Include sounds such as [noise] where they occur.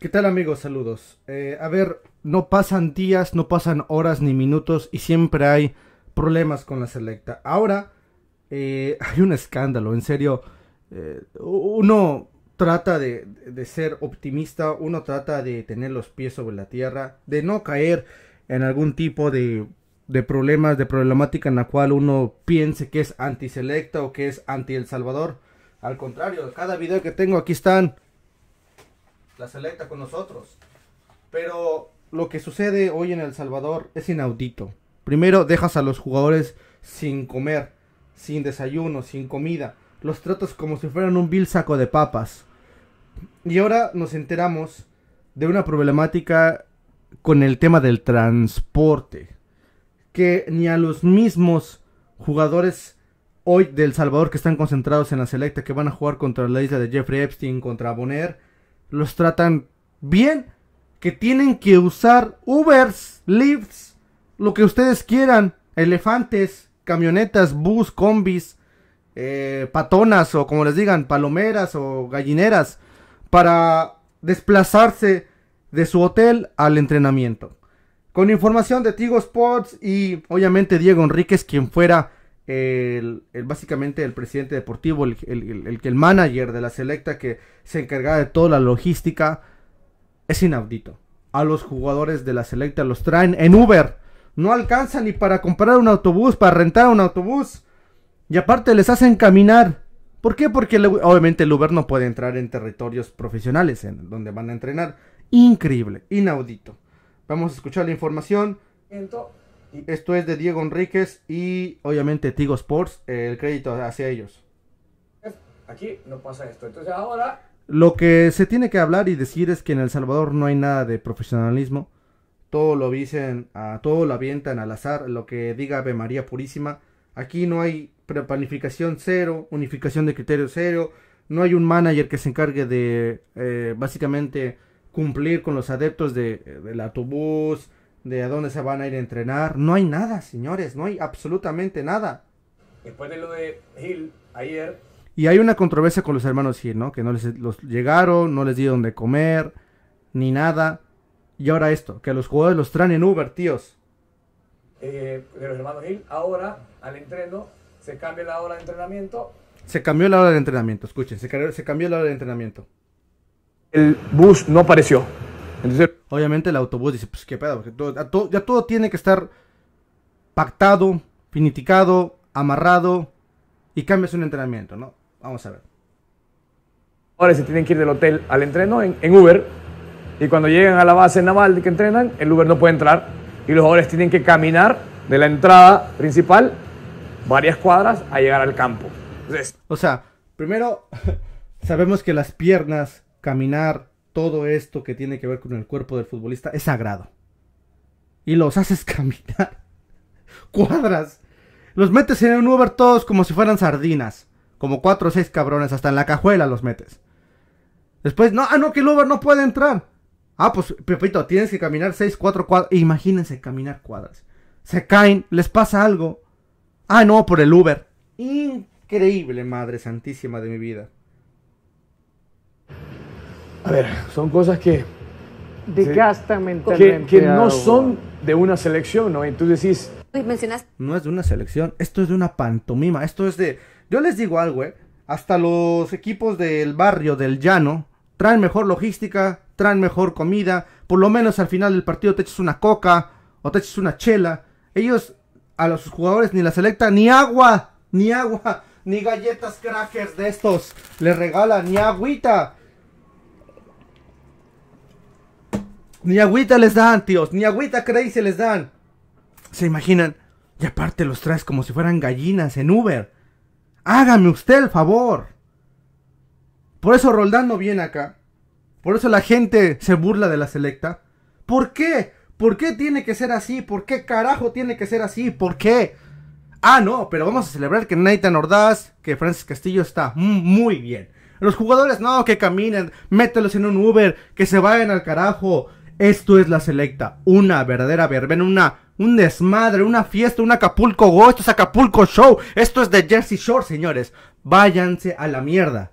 ¿Qué tal amigos? Saludos. Eh, a ver, no pasan días, no pasan horas ni minutos y siempre hay problemas con la selecta. Ahora eh, [laughs] hay un escándalo, en serio. Eh, uno trata de, ser optimista, uno trata de tener los pies sobre la tierra, de no caer en algún tipo de, de problemas, de problemática en la cual uno piense que es antiselecta o que es anti El Salvador. Al contrario, cada video que tengo aquí están la selecta con nosotros. Pero lo que sucede hoy en El Salvador es inaudito. Primero dejas a los jugadores sin comer, sin desayuno, sin comida. Los tratas como si fueran un vil saco de papas. Y ahora nos enteramos de una problemática con el tema del transporte. Que ni a los mismos jugadores hoy del Salvador que están concentrados en la selecta, que van a jugar contra la isla de Jeffrey Epstein, contra Bonner, los tratan bien, que tienen que usar Ubers, lifts, lo que ustedes quieran, elefantes, camionetas, bus, combis, eh, patonas o como les digan, palomeras o gallineras, para desplazarse de su hotel al entrenamiento. Con información de Tigo Sports y obviamente Diego Enríquez, quien fuera el, básicamente el presidente deportivo, el, que el, manager de la selecta que se encarga de toda la logística, es inaudito. A los jugadores de la selecta los traen en Uber. No alcanzan ni para comprar un autobús, para rentar un autobús. Y aparte les hacen caminar. ¿Por qué? Porque obviamente el Uber no puede entrar en territorios profesionales en donde van a entrenar. Increíble, inaudito. Vamos a escuchar la información. Esto es de Diego Enríquez y obviamente Tigo Sports, el crédito hacia ellos. Aquí no pasa esto. Entonces ahora... Lo que se tiene que hablar y decir es que en El Salvador no hay nada de profesionalismo. Todo lo dicen, a ah, todo lo avientan al azar, lo que diga Ave María Purísima. Aquí no hay planificación cero, unificación de criterios cero, no hay un manager que se encargue de eh, básicamente cumplir con los adeptos de, del autobús, de a dónde se van a ir a entrenar. No hay nada, señores, no hay absolutamente nada. Después de lo de Hill ayer. Y hay una controversia con los hermanos Hill, ¿no? Que no les llegaron, no les dieron de comer, ni nada. Y ahora esto, que a los jugadores los traen en Uber, tíos. Eh, de los hermanos Hill, ahora al entreno se cambia la hora de entrenamiento. Se cambió la hora de entrenamiento, escuchen, se cambió la hora de entrenamiento. El bus no apareció obviamente el autobús dice, pues qué pedo, porque ya todo tiene que estar pactado, finiticado, amarrado y cambias un entrenamiento, ¿no? Vamos a ver. Ahora se tienen que ir del hotel al entreno en, Uber y cuando llegan a la base naval De que entrenan, el Uber no puede entrar y los jugadores tienen que caminar de la entrada principal varias cuadras a llegar al campo. o sea, primero [laughs] sabemos que las piernas, caminar, todo esto que tiene que ver con el cuerpo del futbolista es sagrado. Y los haces [laughs] caminar cuadras. Los metes en un Uber todos como si fueran sardinas. Como cuatro o seis cabrones, hasta en la cajuela los metes. Después, no, ah, no, que el Uber no puede entrar. Ah, pues, Pepito, tienes que caminar seis, cuatro cuadras. Imagínense caminar cuadras. Se caen, les pasa algo. Ah, no, por el Uber. Increíble, Madre Santísima de mi vida a ver, son cosas que... Desgastan mentalmente. Que, no son de una selección, ¿no? Y tú decís... No es de una selección, esto es de una pantomima, esto es de... Yo les digo algo, ¿eh? Hasta los equipos del barrio, del llano, traen mejor logística, traen mejor comida, por lo menos al final del partido te echas una coca o te echas una chela. Ellos, a los jugadores ni la selecta, ni agua, ni agua, ni galletas crackers de estos, les regalan, ni agüita. Ni agüita les dan, tíos. Ni agüita se les dan. ¿Se imaginan? Y aparte los traes como si fueran gallinas en Uber. Hágame usted el favor. Por eso Roldán no viene acá. Por eso la gente se burla de la selecta. ¿Por qué? ¿Por qué tiene que ser así? ¿Por qué carajo tiene que ser así? ¿Por qué? Ah, no, pero vamos a celebrar que Nathan Ordaz, que Francis Castillo está muy bien. Los jugadores, no, que caminen, mételos en un Uber, que se vayan al carajo. Esto es la selecta, una verdadera verbena, una, un desmadre, una fiesta, un Acapulco Go, esto es Acapulco Show, esto es de Jersey Shore, señores. Váyanse a la mierda.